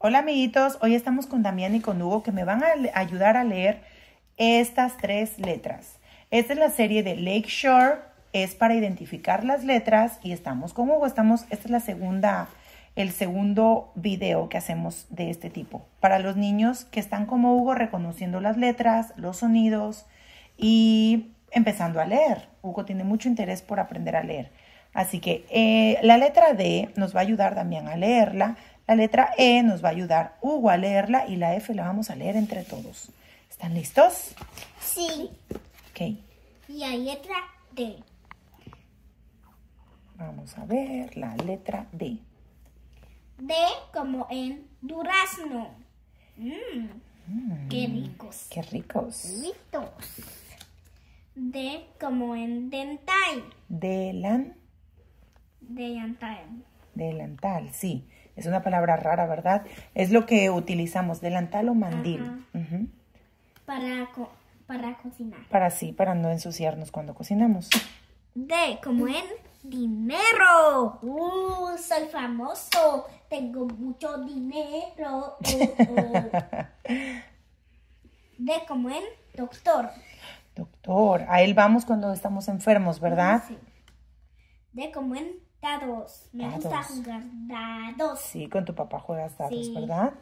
Hola amiguitos, hoy estamos con Damián y con Hugo que me van a ayudar a leer estas tres letras. Esta es la serie de Lake Shore, es para identificar las letras y estamos con Hugo, estamos, esta es la segunda, el segundo video que hacemos de este tipo. Para los niños que están como Hugo reconociendo las letras, los sonidos y empezando a leer. Hugo tiene mucho interés por aprender a leer. Así que eh, la letra D nos va a ayudar también a leerla. La letra E nos va a ayudar Hugo a leerla y la F la vamos a leer entre todos. ¿Están listos? Sí. Ok. Y hay letra D. Vamos a ver la letra D. D como en durazno. Mmm. Qué ricos. Qué ricos. Ricos. D como en dental. Delan. Delantal. Delantal, sí. Es una palabra rara, ¿verdad? Es lo que utilizamos, delantal o mandil. Para, para cocinar. Para sí, para no ensuciarnos cuando cocinamos. De como en dinero. Uh, soy famoso. Tengo mucho dinero. De como en doctor. Doctor. A él vamos cuando estamos enfermos, ¿verdad? Sí. De como en Dados. Me gusta jugar dados. Sí, con tu papá juegas dados, ¿verdad?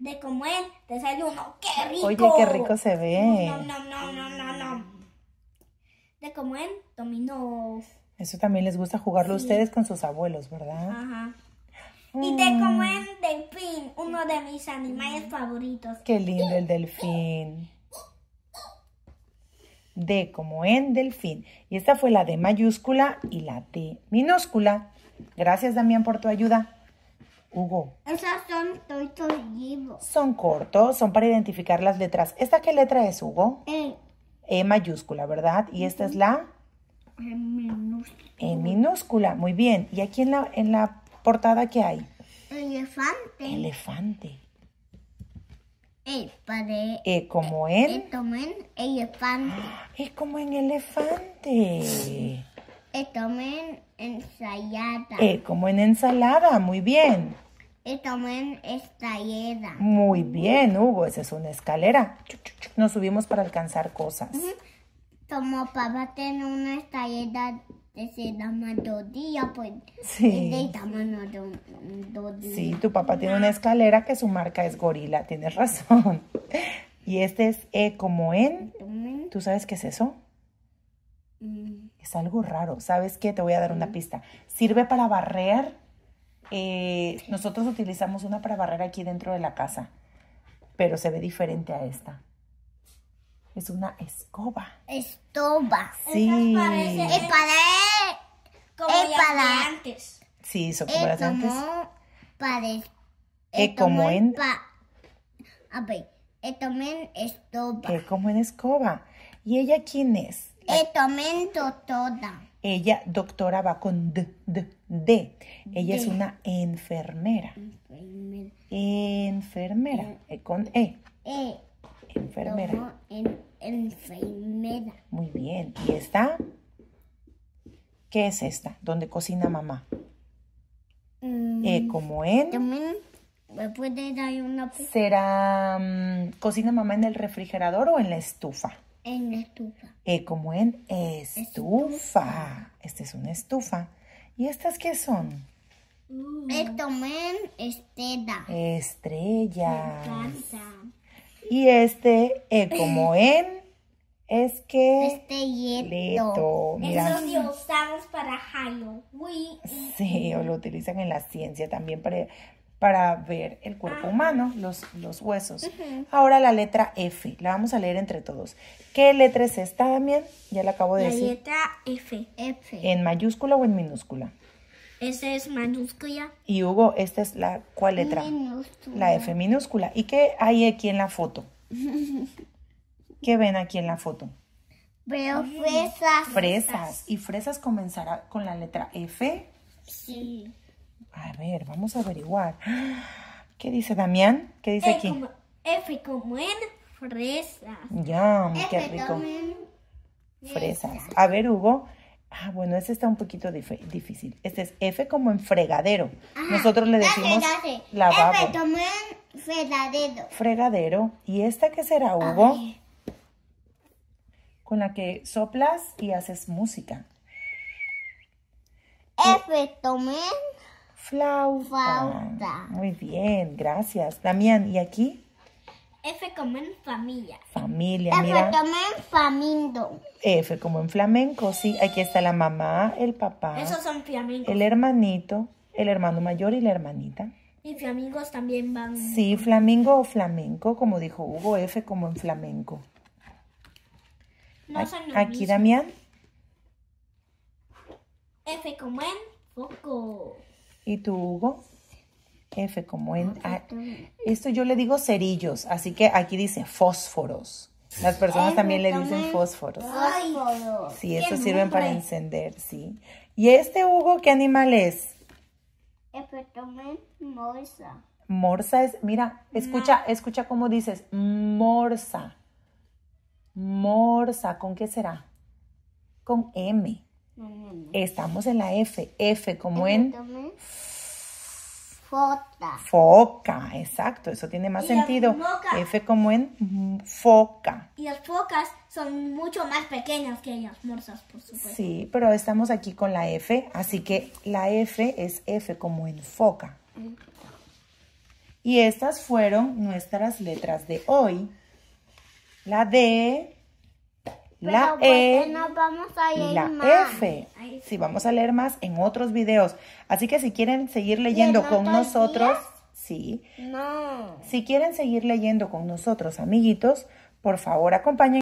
De él desayuno. ¡Qué rico! Oye, qué rico se ve. No, no, no, no, no, no. De él dominó. Eso también les gusta jugarlo a ustedes con sus abuelos, ¿verdad? Ajá. Y de mm. comer, delfín, uno de mis animales favoritos. Qué lindo el delfín. D como en delfín. Y esta fue la de mayúscula y la T minúscula. Gracias, Damián, por tu ayuda. Hugo. Esas son cortos. Son cortos, son para identificar las letras. ¿Esta qué letra es, Hugo? E. E mayúscula, ¿verdad? Y esta es la... E minúscula. E minúscula, muy bien. ¿Y aquí en la, en la portada qué hay? Elefante. Elefante es eh, eh, como en. Eh, elefante. Es como en elefante. Eh, como en ensalada. es como en ensalada, muy bien. Es como en escalera. Muy bien, Hugo, esa es una escalera. Nos subimos para alcanzar cosas. Como papá tiene una escalera sí. tu papá tiene una escalera que su marca es gorila, tienes razón. Y este es E como en. ¿Tú sabes qué es eso? Mm. Es algo raro. ¿Sabes qué? Te voy a dar una pista. Sirve para barrer. Eh, nosotros utilizamos una para barrer aquí dentro de la casa, pero se ve diferente a esta. Es una escoba. Escoba. Sí. Es para como para, antes. Sí, es como Para las antes. Es e como en... Pa, a e escoba. Es como en escoba. ¿Y ella quién es? E en doctora. Ella, doctora, va con D, Ella es una enfermera. Enfermera. Enfermera. Eh, con E. E. Enfermera. enfermera. Muy bien. ¿Y está? ¿Qué es esta? ¿Dónde cocina mamá. E como en... ¿Será mm, cocina mamá en el refrigerador o en la estufa? En la estufa. Eh, como en estufa. Esta es una estufa. ¿Y estas qué son? Mm. Esto men estrella. Me Y este eh, como en es que... Este mira. Eso lo usamos para Halloween. Sí, o lo utilizan en la ciencia también para, ver el cuerpo ah. humano, los, los huesos. Ahora la letra F, la vamos a leer entre todos. ¿Qué letra es esta, Damián? Ya la acabo de decir. La letra F. F. ¿En mayúscula o en minúscula? Esa es mayúscula. Y Hugo, esta es la, ¿cuál letra? La F minúscula. ¿Y qué hay aquí en la foto? ¿Qué ven aquí en la foto? Veo fresas. Fresas. Y fresas comenzará con la letra F. Sí. A ver, vamos a averiguar. ¿Qué dice Damián? ¿Qué dice eh, aquí? F como en fresas. Ya, mm, qué rico. Fresas. A ver, Hugo. Ah, bueno, ese está un poquito difícil. Este es F como en fregadero. Nosotros le decimos lavabo. F como en fregadero. Fregadero. ¿Y esta qué será, Hugo? con la que soplas y haces música. F, tomen. Flauta. Flauta. Muy bien, gracias. Damián, ¿y aquí? F como en familia. Familia, F como en flamenco. F como en flamenco, sí. Aquí está la mamá, el papá. Esos son flamencos. El hermanito, el hermano mayor y la hermanita. Y flamingos también van. Sí, flamingo o flamenco, como dijo Hugo, F como en flamenco. Aquí, Damián. F como en foco. ¿Y tu Hugo? F como en... Ah, esto yo le digo cerillos, así que aquí dice fósforos. Las personas también le dicen fósforos. Sí, estos sirven para encender, sí. ¿Y este, Hugo, qué animal es? F como en morsa. Morsa es, mira, escucha, escucha cómo dices, morsa. Morsa, ¿con qué será? Con M. Estamos en la F. F como en... Foca. Foca, exacto. Eso tiene más sentido. F como en foca. Y las focas son mucho más pequeñas que las morsas, por supuesto. Sí, pero estamos aquí con la F. Así que la F es F como en foca. Y estas fueron nuestras letras de hoy la D, la E vamos a la F. Sí, vamos a leer más en otros videos. Así que si quieren seguir leyendo con nosotros, sí. No. Si quieren seguir leyendo con nosotros, amiguitos, por favor acompañen.